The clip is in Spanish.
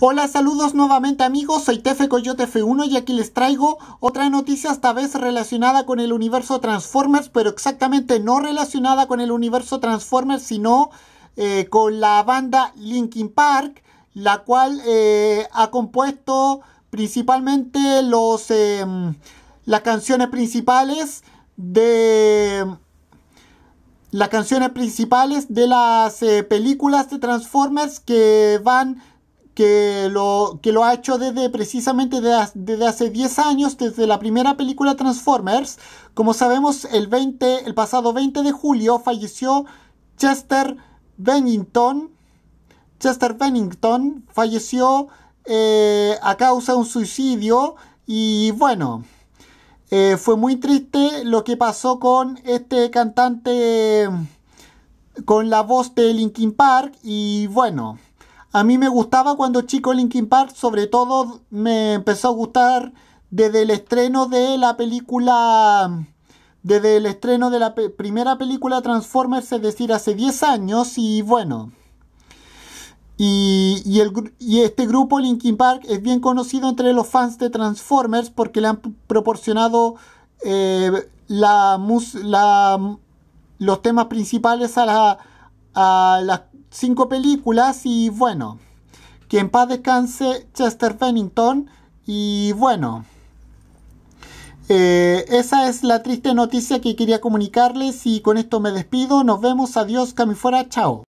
Hola, saludos nuevamente amigos, soy Tefe Coyote F1 y aquí les traigo otra noticia esta vez relacionada con el universo Transformers, pero exactamente no relacionada con el universo Transformers, sino eh, con la banda Linkin Park, la cual eh, ha compuesto principalmente los, eh, las canciones principales de las canciones principales de las películas de Transformers que van que lo, que lo ha hecho desde precisamente desde, hace 10 años, desde la primera película Transformers. Como sabemos, el, 20, el pasado 20 de julio falleció Chester Bennington. Chester Bennington falleció eh, a causa de un suicidio y bueno, eh, fue muy triste lo que pasó con este cantante, con la voz de Linkin Park y bueno. A mí me gustaba cuando chico Linkin Park, sobre todo me empezó a gustar desde el estreno de la película, desde el estreno de la primera película Transformers, es decir, hace 10 años y bueno. Y, este grupo Linkin Park es bien conocido entre los fans de Transformers porque le han proporcionado eh, la, los temas principales a, la, a las cinco películas y bueno, que en paz descanse Chester Bennington y bueno. Eh, esa es la triste noticia que quería comunicarles y con esto me despido. Nos vemos, adiós, fuera. chao.